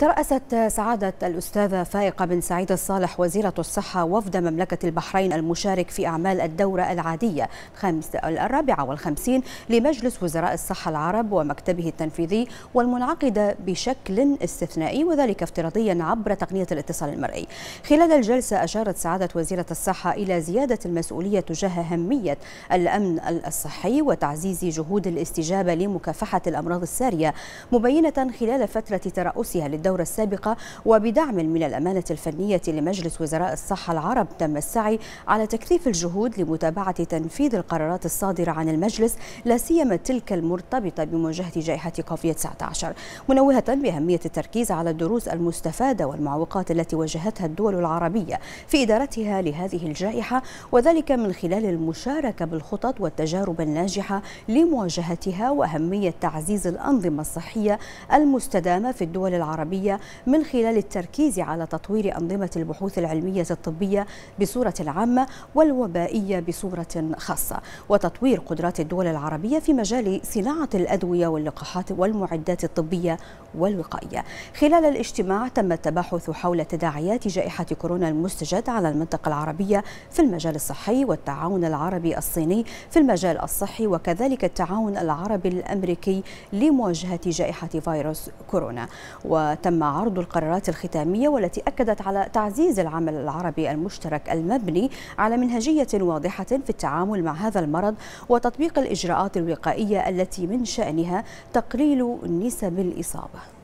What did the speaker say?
ترأست سعادة الأستاذة فائقة بن سعيد الصالح وزيرة الصحة وفد مملكة البحرين المشارك في أعمال الدورة العادية خمس الرابعة والخمسين لمجلس وزراء الصحة العرب ومكتبه التنفيذي والمنعقدة بشكل استثنائي وذلك افتراضيا عبر تقنية الاتصال المرئي خلال الجلسة أشارت سعادة وزيرة الصحة إلى زيادة المسؤولية تجاه أهمية الأمن الصحي وتعزيز جهود الاستجابة لمكافحة الأمراض السارية مبينة خلال فترة ترأسها للدورة الدورة السابقة وبدعم من الأمانة الفنية لمجلس وزراء الصحة العرب تم السعي على تكثيف الجهود لمتابعة تنفيذ القرارات الصادرة عن المجلس لا سيما تلك المرتبطة بمواجهة جائحة كوفيد 19 منوهة بأهمية التركيز على الدروس المستفادة والمعوقات التي واجهتها الدول العربية في إدارتها لهذه الجائحة وذلك من خلال المشاركة بالخطط والتجارب الناجحة لمواجهتها وأهمية تعزيز الأنظمة الصحية المستدامة في الدول العربية الطبية من خلال التركيز على تطوير أنظمة البحوث العلمية الطبية بصورة عامة والوبائية بصورة خاصة وتطوير قدرات الدول العربية في مجال صناعة الأدوية واللقاحات والمعدات الطبية والوقائية خلال الاجتماع تم التباحث حول تداعيات جائحة كورونا المستجد على المنطقة العربية في المجال الصحي والتعاون العربي الصيني في المجال الصحي وكذلك التعاون العربي الأمريكي لمواجهة جائحة فيروس كورونا وتم تم عرض القرارات الختامية والتي أكدت على تعزيز العمل العربي المشترك المبني على منهجية واضحة في التعامل مع هذا المرض وتطبيق الإجراءات الوقائية التي من شأنها تقليل نسب الإصابة